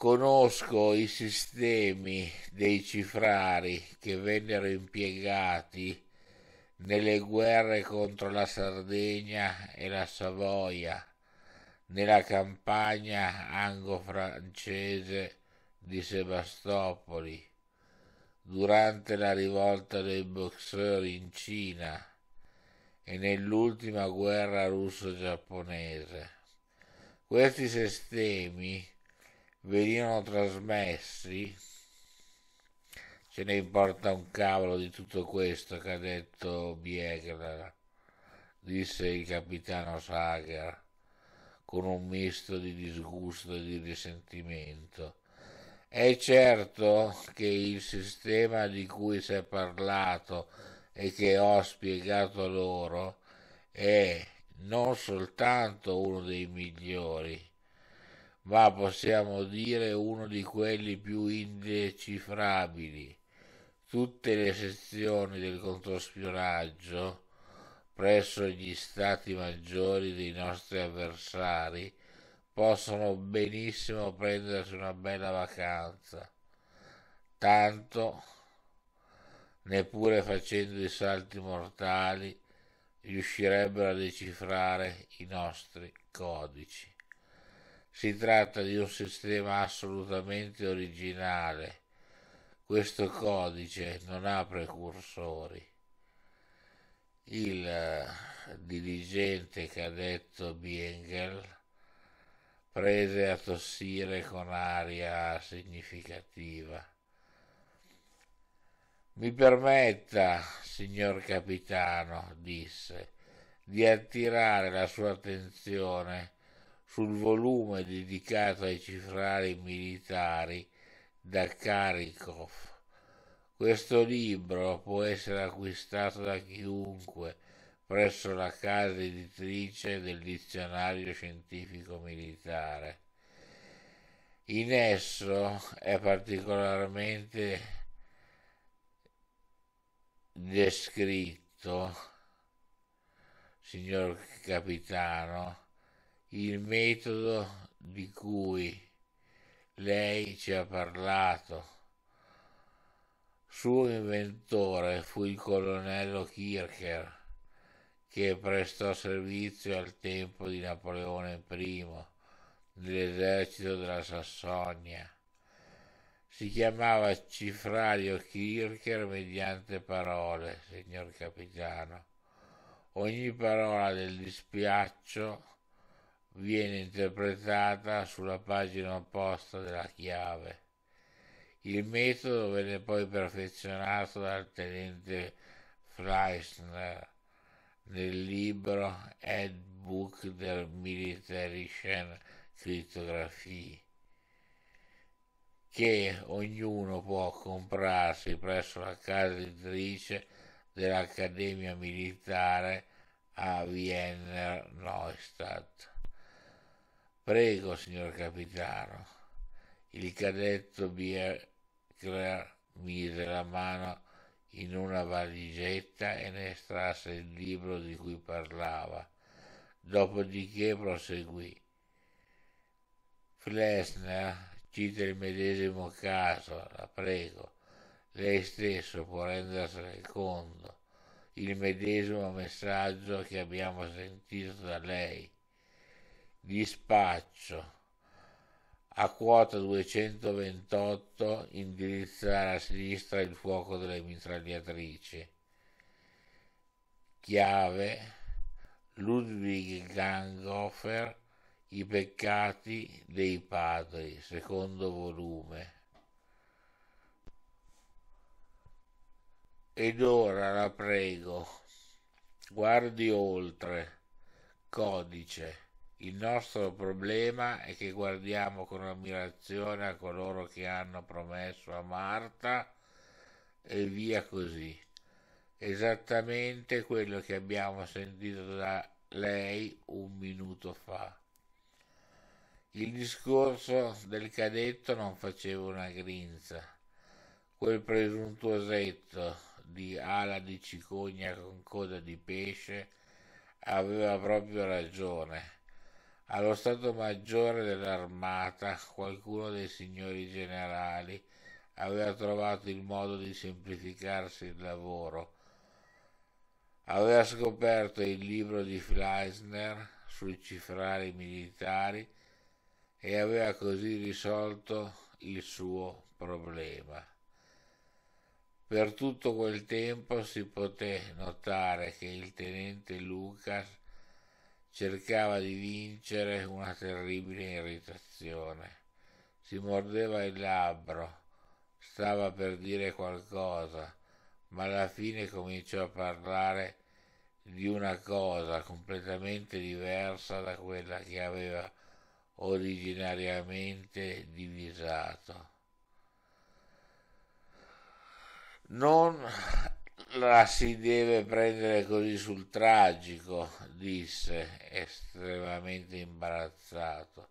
Conosco i sistemi dei cifrari che vennero impiegati nelle guerre contro la Sardegna e la Savoia, nella campagna anglo-francese di Sebastopoli, durante la rivolta dei boxer in Cina e nell'ultima guerra russo-giapponese. Questi sistemi venivano trasmessi, ce ne importa un cavolo di tutto questo che ha detto Biegler, disse il capitano Sager con un misto di disgusto e di risentimento. È certo che il sistema di cui si è parlato e che ho spiegato loro è non soltanto uno dei migliori, ma possiamo dire uno di quelli più indecifrabili. Tutte le sezioni del controspionaggio presso gli stati maggiori dei nostri avversari possono benissimo prendersi una bella vacanza. Tanto, neppure facendo i salti mortali, riuscirebbero a decifrare i nostri codici. Si tratta di un sistema assolutamente originale. Questo codice non ha precursori. Il eh, dirigente cadetto Biengel prese a tossire con aria significativa. Mi permetta, signor capitano, disse, di attirare la sua attenzione sul volume dedicato ai cifrari militari da Karikov. Questo libro può essere acquistato da chiunque presso la casa editrice del dizionario scientifico militare. In esso è particolarmente descritto, signor capitano, il metodo di cui lei ci ha parlato. Suo inventore fu il colonnello Kircher, che prestò servizio al tempo di Napoleone I nell'esercito della Sassonia. Si chiamava cifrario Kircher mediante parole, signor capitano. Ogni parola del dispiaccio viene interpretata sulla pagina opposta della chiave. Il metodo venne poi perfezionato dal tenente Fleissner nel libro Handbook der Militärischen Cryptographie che ognuno può comprarsi presso la casa editrice dell'Accademia Militare a Wiener Neustadt. Prego, signor capitano. Il cadetto Biercler mise la mano in una valigetta e ne estrasse il libro di cui parlava. Dopodiché proseguì. Flesner cita il medesimo caso, la prego. Lei stesso può rendersene conto. Il medesimo messaggio che abbiamo sentito da lei di spaccio a quota 228 indirizzare a sinistra il fuoco delle mitragliatrici. Chiave Ludwig Ganghofer I peccati dei padri, secondo volume. Ed ora la prego, guardi oltre, codice il nostro problema è che guardiamo con ammirazione a coloro che hanno promesso a Marta e via così. Esattamente quello che abbiamo sentito da lei un minuto fa. Il discorso del cadetto non faceva una grinza. Quel presuntuosetto di ala di cicogna con coda di pesce aveva proprio ragione allo Stato Maggiore dell'Armata qualcuno dei signori generali aveva trovato il modo di semplificarsi il lavoro. Aveva scoperto il libro di Fleisner sui cifrari militari e aveva così risolto il suo problema. Per tutto quel tempo si poté notare che il tenente Lucas cercava di vincere una terribile irritazione. Si mordeva il labbro, stava per dire qualcosa, ma alla fine cominciò a parlare di una cosa completamente diversa da quella che aveva originariamente divisato. Non la si deve prendere così sul tragico, disse, estremamente imbarazzato,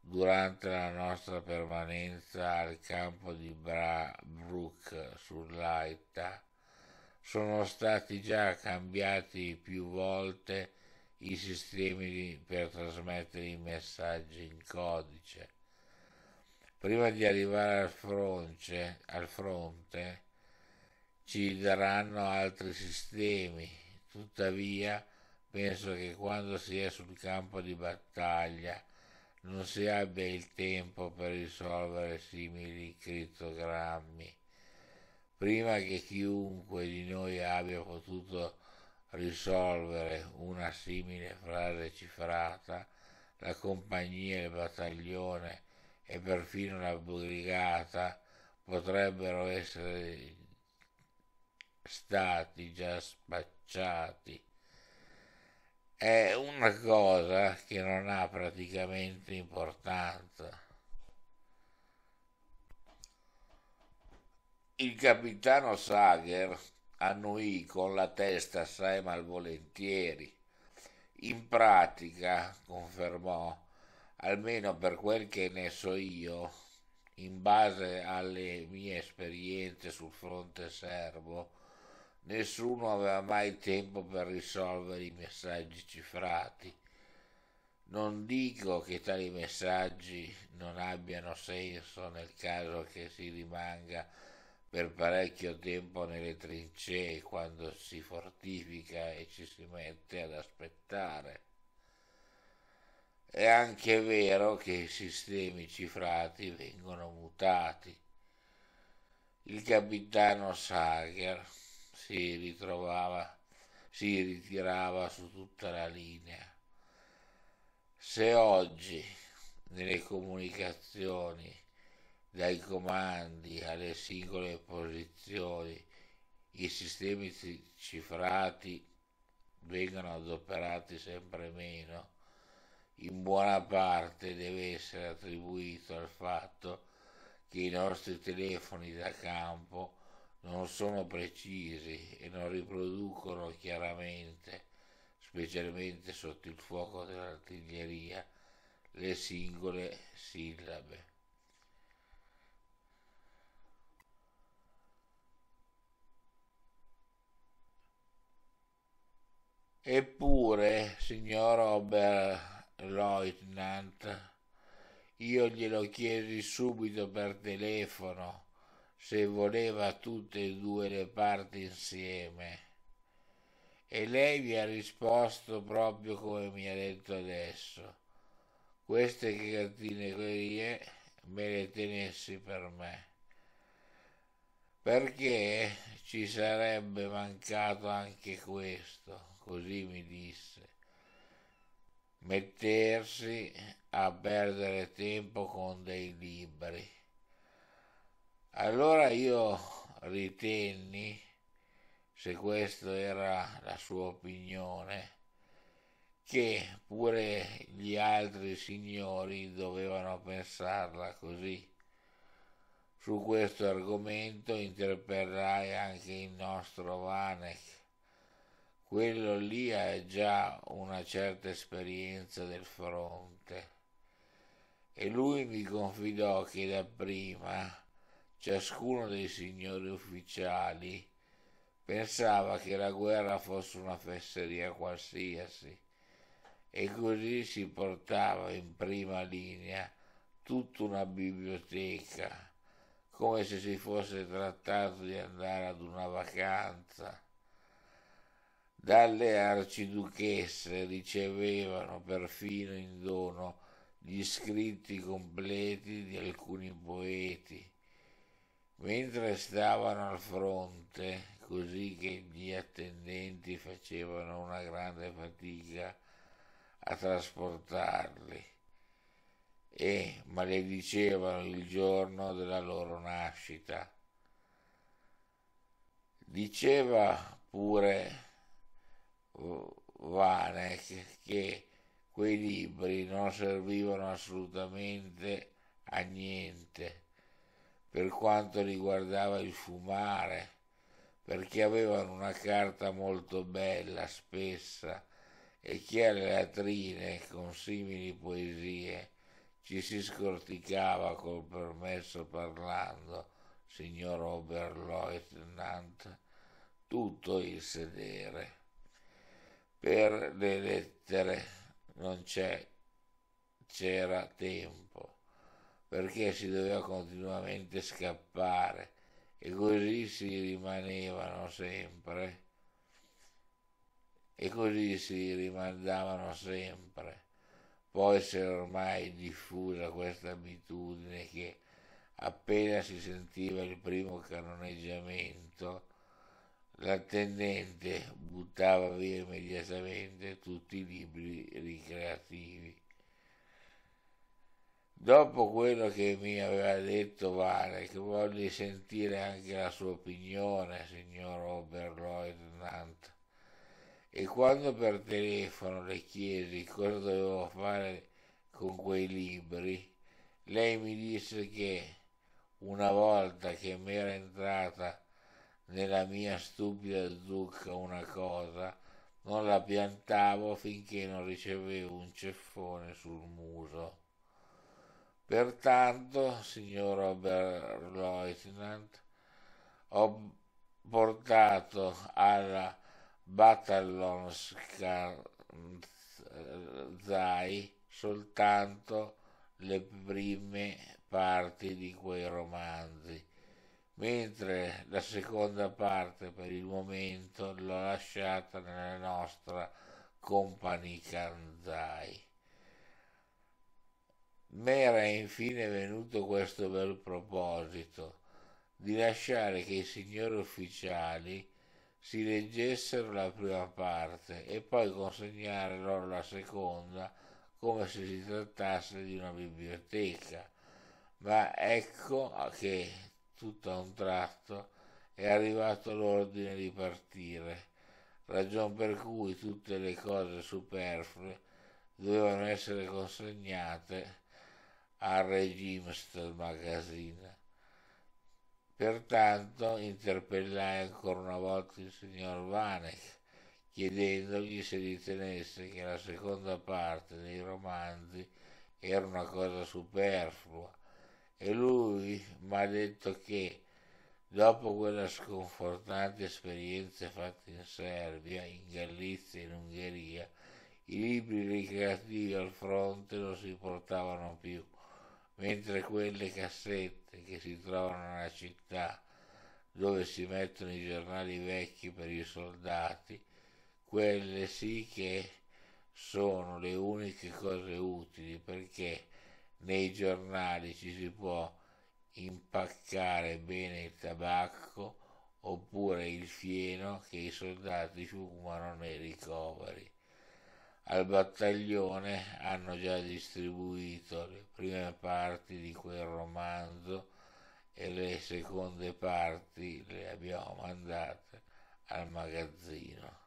durante la nostra permanenza al campo di Bra- Brook sull'Aita. Sono stati già cambiati più volte i sistemi di, per trasmettere i messaggi in codice. Prima di arrivare al, fronce, al fronte, ci daranno altri sistemi. Tuttavia, penso che quando si è sul campo di battaglia non si abbia il tempo per risolvere simili crittogrammi. Prima che chiunque di noi abbia potuto risolvere una simile frase cifrata, la compagnia, il battaglione e perfino la brigata potrebbero essere stati già spacciati. È una cosa che non ha praticamente importanza. Il capitano Sager annuì con la testa assai malvolentieri. In pratica, confermò, almeno per quel che ne so io, in base alle mie esperienze sul fronte serbo, Nessuno aveva mai tempo per risolvere i messaggi cifrati. Non dico che tali messaggi non abbiano senso nel caso che si rimanga per parecchio tempo nelle trincee quando si fortifica e ci si mette ad aspettare. È anche vero che i sistemi cifrati vengono mutati. Il capitano Sager si ritrovava, si ritirava su tutta la linea. Se oggi nelle comunicazioni dai comandi alle singole posizioni i sistemi cifrati vengono adoperati sempre meno, in buona parte deve essere attribuito al fatto che i nostri telefoni da campo non sono precisi e non riproducono chiaramente, specialmente sotto il fuoco dell'artiglieria, le singole sillabe. Eppure, signor Oberleutnant, io glielo chiesi subito per telefono se voleva tutte e due le parti insieme. E lei mi ha risposto proprio come mi ha detto adesso. Queste cattiverie me le tenessi per me. Perché ci sarebbe mancato anche questo, così mi disse. Mettersi a perdere tempo con dei libri allora io ritenni, se questa era la sua opinione, che pure gli altri signori dovevano pensarla così. Su questo argomento interpellai anche il nostro Vanek. Quello lì ha già una certa esperienza del fronte e lui mi confidò che da prima Ciascuno dei signori ufficiali pensava che la guerra fosse una fesseria qualsiasi e così si portava in prima linea tutta una biblioteca, come se si fosse trattato di andare ad una vacanza. Dalle arciduchesse ricevevano perfino in dono gli scritti completi di alcuni poeti Mentre stavano al fronte, così che gli attendenti facevano una grande fatica a trasportarli e maledicevano il giorno della loro nascita. Diceva pure Vanek che quei libri non servivano assolutamente a niente per quanto riguardava il fumare, perché avevano una carta molto bella, spessa, e chi alle latrine con simili poesie ci si scorticava col permesso parlando, signor Oberleutnant, tutto il sedere. Per le lettere non c'è, c'era tempo perché si doveva continuamente scappare e così si rimanevano sempre e così si rimandavano sempre. Poi si era ormai diffusa questa abitudine che appena si sentiva il primo cannoneggiamento, l'attendente buttava via immediatamente tutti i libri ricreativi Dopo quello che mi aveva detto Vale, che voglio sentire anche la sua opinione, signor Oberleutnant, e quando per telefono le chiesi cosa dovevo fare con quei libri, lei mi disse che una volta che mi era entrata nella mia stupida zucca una cosa, non la piantavo finché non ricevevo un ceffone sul muso. Pertanto, signor Oberleutnant, ho portato alla Battalonskanzai soltanto le prime parti di quei romanzi, mentre la seconda parte per il momento l'ho lasciata nella nostra compagnia Kanzai. M'era infine venuto questo bel proposito di lasciare che i signori ufficiali si leggessero la prima parte e poi consegnare loro la seconda come se si trattasse di una biblioteca. Ma ecco che tutto a un tratto è arrivato l'ordine di partire, ragion per cui tutte le cose superflue dovevano essere consegnate al regime Magazine. Pertanto interpellai ancora una volta il signor Vanek, chiedendogli se ritenesse che la seconda parte dei romanzi era una cosa superflua e lui mi ha detto che dopo quella sconfortante esperienza fatta in Serbia, in Galizia e in Ungheria, i libri ricreativi al fronte non si portavano più mentre quelle cassette che si trovano nella città dove si mettono i giornali vecchi per i soldati, quelle sì che sono le uniche cose utili perché nei giornali ci si può impaccare bene il tabacco oppure il fieno che i soldati fumano nei ricoveri al battaglione hanno già distribuito le prime parti di quel romanzo e le seconde parti le abbiamo mandate al magazzino.